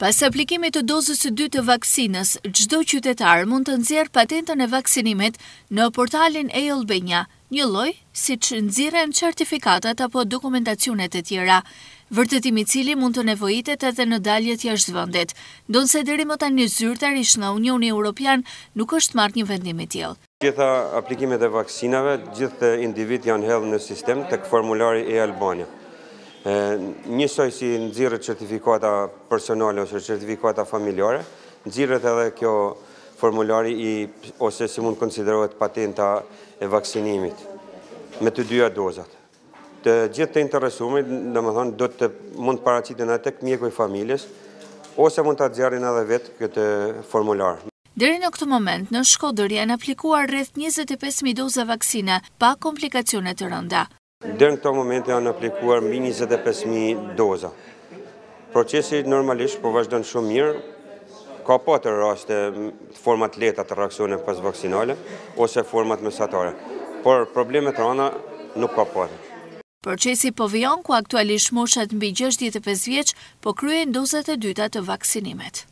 Pas aplikimit të dozës së dytë të vaksinës, çdo qytetar mund të nëzirë patentën e vaksinimit në portalin e Albania, një lloj si nxirren certifikatat apo dokumentacionet e tjera, vërtetim i cili mund të nevojitet edhe në daljet jashtë vendit, ndonse deri më tani zyrtarisht nga Unioni Europian nuk është marrë një vendim i tillë. gjitha aplikimet e vaksinave, gjithë individ janë në sistem tek formulari e Albania njësoj si nëzirët certifikata personale ose certifikata familjare, nëzirët edhe kjo formulari ose si mund konsiderohet patenta e vaksinimit me të dyja dozat. Të gjithë të interesumit, në më thonë, do të mund paracitin atë të mjeku i familjes, ose mund të atëzjarin edhe vetë këtë formular. Dere në këtë moment, në Shkodër janë aplikuar rreth 25.000 doza vaksina pa komplikacionet të rënda. Dërnë këto momente janë aplikuar mbi 25.000 doza. Procesi normalisht po vazhdojnë shumë mirë, ka po të raste format leta të reakcione pas vaksinale, ose format mesatare, por problemet rana nuk ka po të. Procesi po vion ku aktualisht moshat mbi 65 vjeq, po kryen dozat e dyta të vaksinimet.